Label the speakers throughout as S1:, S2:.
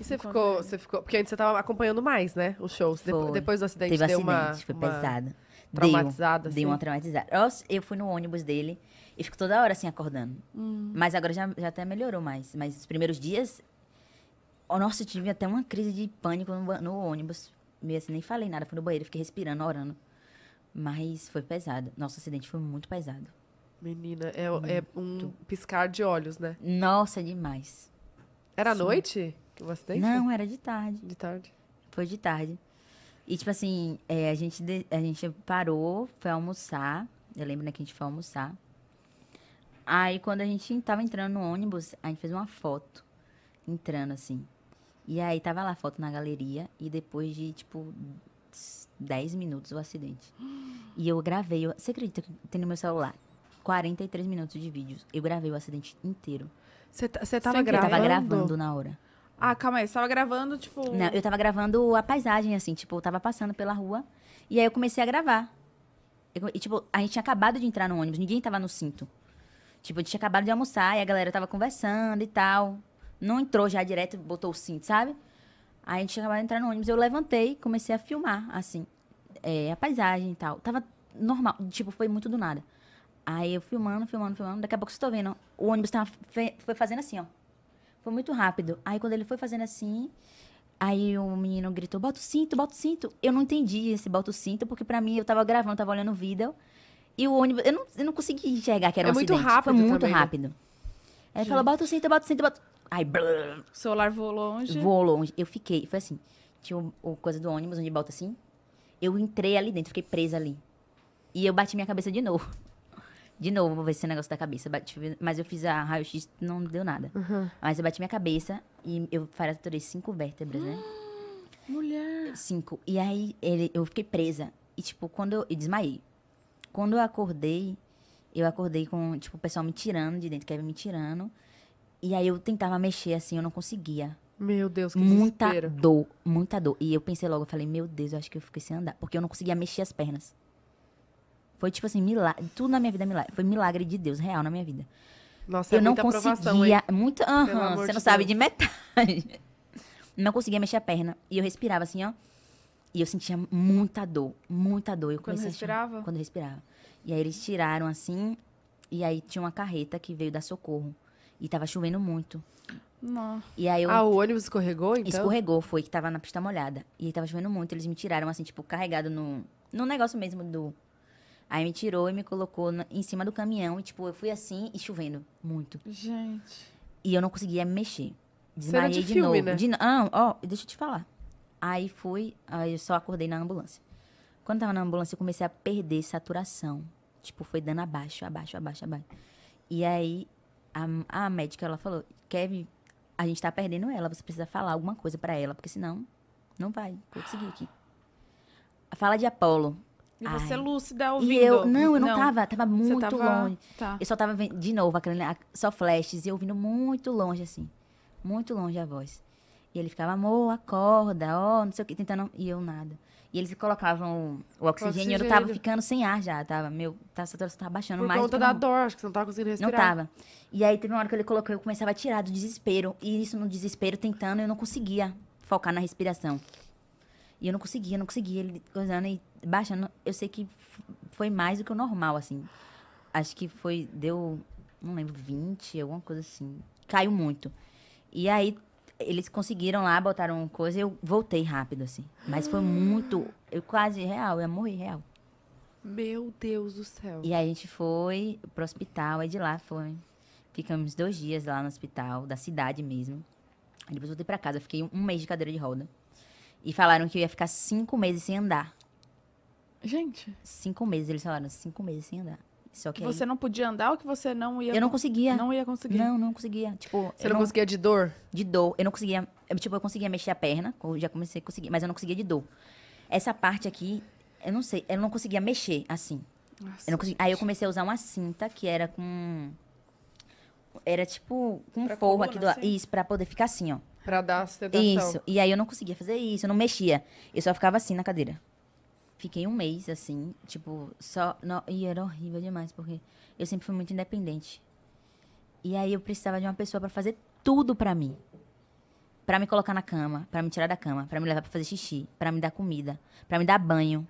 S1: E você ficou, você ficou. Porque antes você tava acompanhando mais, né? Os shows. Foi. depois do acidente Teve deu acidente, uma. Foi uma pesado. Traumatizada, deu, assim. Deu uma assim? traumatizada. Eu fui no ônibus dele e fico toda hora assim acordando. Hum. Mas agora já, já até melhorou mais. Mas os primeiros dias. Oh, nossa, eu tive até uma crise de pânico no, no ônibus. Meio assim, nem falei nada. Fui no banheiro, fiquei respirando, orando. Mas foi pesado. Nosso acidente foi muito pesado. Menina, é, é um piscar de olhos, né? Nossa, demais.
S2: Era à noite?
S1: O acidente? Não, era de tarde. De tarde? Foi de tarde. E, tipo assim, é, a, gente de, a gente parou, foi almoçar. Eu lembro, né, que a gente foi almoçar. Aí, quando a gente tava entrando no ônibus, a gente fez uma foto. Entrando, assim. E aí, tava lá a foto na galeria. E depois de, tipo, 10 minutos o acidente. E eu gravei. você acredita que tem no meu celular? 43 minutos de vídeos. Eu gravei o acidente inteiro. Você tá, tava gravando? Eu tava gravando na hora. Ah, calma aí, você tava gravando, tipo. Não, eu tava gravando a paisagem, assim, tipo, eu tava passando pela rua. E aí eu comecei a gravar. Eu, e, tipo, a gente tinha acabado de entrar no ônibus, ninguém tava no cinto. Tipo, a gente tinha acabado de almoçar e a galera tava conversando e tal. Não entrou já direto, botou o cinto, sabe? Aí a gente tinha acabado de entrar no ônibus, eu levantei comecei a filmar, assim, é, a paisagem e tal. Tava normal, tipo, foi muito do nada. Aí eu filmando, filmando, filmando. Daqui a pouco vocês estão vendo, ó, o ônibus tava, foi fazendo assim, ó. Foi muito rápido. Aí quando ele foi fazendo assim, aí o menino gritou: "Bota o cinto, bota o cinto". Eu não entendi esse bota o cinto, porque para mim eu tava gravando, tava olhando o vídeo. E o ônibus, eu não, eu não consegui enxergar que era é um muito acidente. Rápido foi muito também, né? rápido. Né? Aí ele falou: "Bota o cinto, bota o cinto, bota". Aí, blá. O celular voou longe. Voou longe. Eu fiquei, foi assim, tinha o, o coisa do ônibus onde bota assim. Eu entrei ali dentro, fiquei presa ali. E eu bati minha cabeça de novo. De novo, vai ser um negócio da cabeça. Bati, mas eu fiz a raio-x, não deu nada. Uhum. Mas eu bati minha cabeça e eu fraturei cinco vértebras, né? Mulher! Cinco. E aí ele, eu fiquei presa. E, tipo, quando eu, eu desmaiei. Quando eu acordei, eu acordei com, tipo, o pessoal me tirando de dentro, Kevin me tirando. E aí eu tentava mexer assim, eu não conseguia. Meu Deus, que Muita desespero. dor, muita dor. E eu pensei logo, eu falei, meu Deus, eu acho que eu fiquei sem andar. Porque eu não conseguia mexer as pernas. Foi tipo assim, milagre. Tudo na minha vida é milagre. Foi milagre de Deus, real na minha vida. Nossa, eu é não conseguia. Muito. Uhum, você não de sabe de metade. Não conseguia mexer a perna. E eu respirava assim, ó. E eu sentia muita dor, muita dor. Eu quando respirava? quando respirava. E aí eles tiraram assim. E aí tinha uma carreta que veio dar socorro. E tava chovendo muito. Não. E aí eu... Ah, o ônibus escorregou, então? Escorregou, foi, que tava na pista molhada. E tava chovendo muito. Eles me tiraram, assim, tipo, carregado no, no negócio mesmo do Aí me tirou e me colocou na, em cima do caminhão. E, tipo, eu fui assim e chovendo muito. Gente. E eu não conseguia mexer. Desmaiei de, de filme, novo. Né? De, ah, ó, deixa eu te falar. Aí fui, aí eu só acordei na ambulância. Quando tava na ambulância, eu comecei a perder saturação. Tipo, foi dando abaixo, abaixo, abaixo, abaixo. E aí, a, a médica, ela falou, Kevin, a gente tá perdendo ela, você precisa falar alguma coisa para ela, porque senão não vai conseguir aqui. Fala de Apolo. E Ai. você lúcida ouvindo. E eu, não, eu não, não. tava, tava muito tava, longe. Tá. Eu só tava vendo, de novo, aquele só flashes, e eu ouvindo muito longe, assim. Muito longe a voz. E ele ficava, amor, acorda, ó, oh, não sei o que, tentando, e eu nada. E eles colocavam o, o oxigênio, oxigênio, eu tava ficando sem ar já, tava, meu, a saturação tava baixando Por mais. Por conta da dor, acho que você não tava conseguindo respirar. Não tava. E aí teve uma hora que ele colocou, eu começava a tirar do desespero, e isso no desespero, tentando, eu não conseguia focar na respiração. E eu não conseguia, não conseguia. Ele coisando e baixando. Eu sei que foi mais do que o normal, assim. Acho que foi, deu, não lembro, 20, alguma coisa assim. Caiu muito. E aí eles conseguiram lá, botaram coisa e eu voltei rápido, assim. Mas foi muito, eu quase, real, eu morri real. Meu Deus do céu. E aí a gente foi pro hospital, aí de lá foi. Ficamos dois dias lá no hospital, da cidade mesmo. Aí depois voltei pra casa, fiquei um mês de cadeira de roda. E falaram que eu ia ficar cinco meses sem andar. Gente. Cinco meses, eles falaram, cinco meses sem andar. Só que, que você aí... não podia andar ou que você não ia. Eu não conseguia. Não ia conseguir. Não, não conseguia. Tipo, você não, não, conseguia de dor? De dor. Eu não conseguia. Eu, tipo, eu conseguia mexer a perna, já comecei a conseguir, mas eu não conseguia de dor. Essa parte aqui, eu não sei, eu não conseguia mexer assim. Nossa, eu consegui... Aí eu comecei a usar uma cinta que era com. Era tipo com um forro aqui do Assim? Isso, pra poder ficar assim, ó. Pra dar sedação. Isso. E aí eu não conseguia fazer isso, eu não mexia. Eu só ficava assim na cadeira. Fiquei um mês assim, tipo, só. e era horrível demais, porque eu sempre fui muito independente. E aí eu precisava de uma pessoa para fazer tudo para mim. para me colocar na cama, para me tirar da cama, para me levar para fazer xixi, para me dar comida, para me dar banho.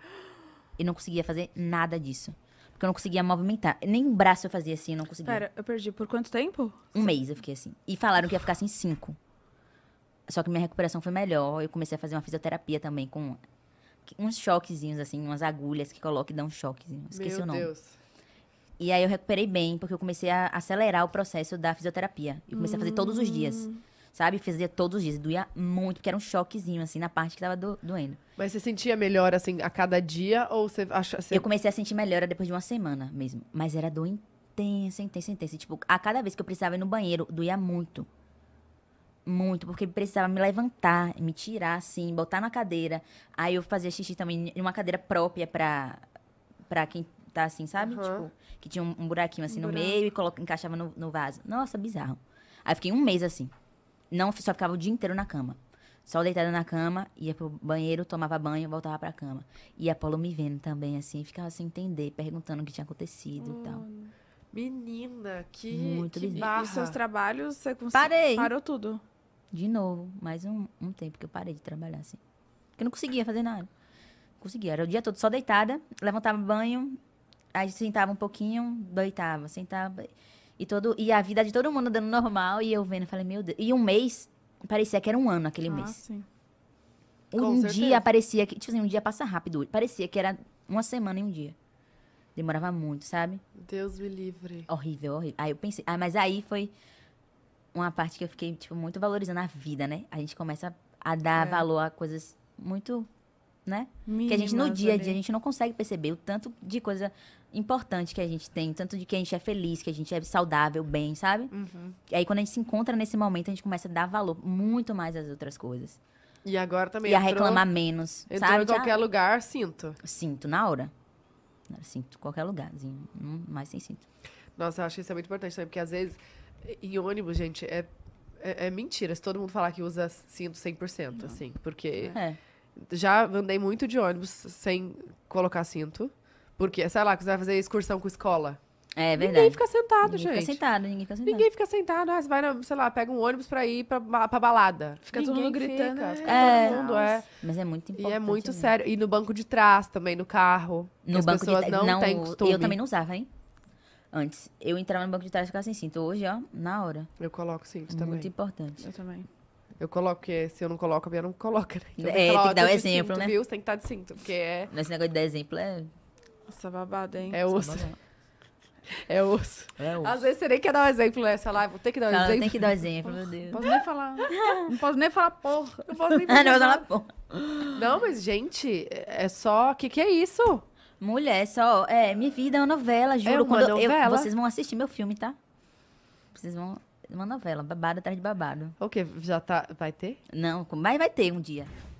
S1: Eu não conseguia fazer nada disso. Porque eu não conseguia movimentar. Nem braço eu fazia assim, eu não conseguia. Pera, eu perdi por quanto tempo? Um mês eu fiquei assim. E falaram que ia ficar assim cinco. Só que minha recuperação foi melhor. Eu comecei a fazer uma fisioterapia também com uns choquezinhos, assim, umas agulhas que colocam e dão um choquezinho. Esqueci Meu o nome. Deus. E aí eu recuperei bem, porque eu comecei a acelerar o processo da fisioterapia. Eu comecei hum. a fazer todos os dias. Hum. Sabe? Fazia todos os dias. Doía muito, porque era um choquezinho, assim, na parte que tava do, doendo. Mas você sentia melhor, assim, a cada dia? Ou você acha. Você... Eu comecei a sentir melhor depois de uma semana mesmo. Mas era dor intensa, intensa, intensa. tipo, a cada vez que eu precisava ir no banheiro, doía muito muito, porque precisava me levantar, me tirar, assim, botar na cadeira. Aí eu fazia xixi também em uma cadeira própria pra, pra quem tá assim, sabe? Uhum. Tipo, que tinha um, um buraquinho assim um no buraco. meio e coloca, encaixava no, no vaso. Nossa, bizarro. Aí fiquei um mês assim. Não, só ficava o dia inteiro na cama. Só deitada na cama, ia pro banheiro, tomava banho, voltava pra cama. E a Paulo me vendo também, assim, ficava sem entender, perguntando o que tinha acontecido hum. e tal. Menina, que, Muito que barra. E os seus trabalhos, você conseguiu... Parei. Parou tudo. De novo, mais um, um tempo que eu parei de trabalhar assim. Porque eu não conseguia fazer nada. Não conseguia. Era o dia todo só deitada, levantava banho, aí sentava um pouquinho, deitava, sentava. E, todo, e a vida de todo mundo dando normal, e eu vendo, falei, meu Deus. E um mês, parecia que era um ano aquele ah, mês. Sim. Um Com dia certeza. parecia que. Tipo assim, um dia passa rápido. Parecia que era uma semana e um dia. Demorava muito, sabe? Deus me livre. Horrível, horrível. Aí eu pensei. Ah, mas aí foi uma parte que eu fiquei, tipo, muito valorizando a vida, né? A gente começa a dar é. valor a coisas muito, né? que a gente no dia a dia a gente não consegue perceber o tanto de coisa importante que a gente tem, tanto de que a gente é feliz, que a gente é saudável, bem, sabe? Uhum. E aí quando a gente se encontra nesse momento, a gente começa a dar valor muito mais às outras coisas. E agora também. E entrou, a reclamar menos. Entrou sabe? em qualquer lugar, sinto. Sinto, na hora. Sinto qualquer lugar, mas mais sem sinto. Nossa, eu acho que isso é muito importante também, porque às vezes e ônibus, gente, é, é, é mentira se todo mundo falar que usa cinto 100%, Não. assim, porque é. já andei muito de ônibus sem colocar cinto, porque, sei lá, que você vai fazer excursão com escola. É verdade. Ninguém fica sentado, ninguém gente. Fica sentado, ninguém fica sentado. Ninguém fica sentado. Ah, você vai, na, sei lá, pega um ônibus pra ir pra, pra balada. Fica ninguém todo mundo gritando. Fica, né? fica todo é. mundo, é. Mas é muito importante. E é muito né? sério. E no banco de trás também, no carro. No banco de não, não costume. Eu também não usava, hein? Antes, eu entrava no banco de trás e ficava assim, sem cinto. Hoje, ó, na hora. Eu coloco cinto Muito também. Muito importante. Eu também. Eu coloco, porque se eu não coloco, a Bia não coloca, né? Então, é, tem que dar o exemplo, cinto, né? Viu? Você tem que estar de cinto, porque é... Esse negócio de dar exemplo é... Nossa, babada, hein? É osso. É osso. É osso. Às vezes você nem quer dar um exemplo nessa né? live. Vou ter que dar um Fala, exemplo. Tem que dar um exemplo, meu Deus. Não posso nem falar. Não posso nem falar porra. Não posso nem ah, falar. não, porra. não, mas, gente, é só. O que, que é isso? Mulher, só. É, minha vida é uma novela, juro. É uma quando novela. Eu, vocês vão assistir meu filme, tá? Vocês vão. Uma novela, babado atrás de babado. O okay, que? Já tá. Vai ter? Não, mas vai ter um dia.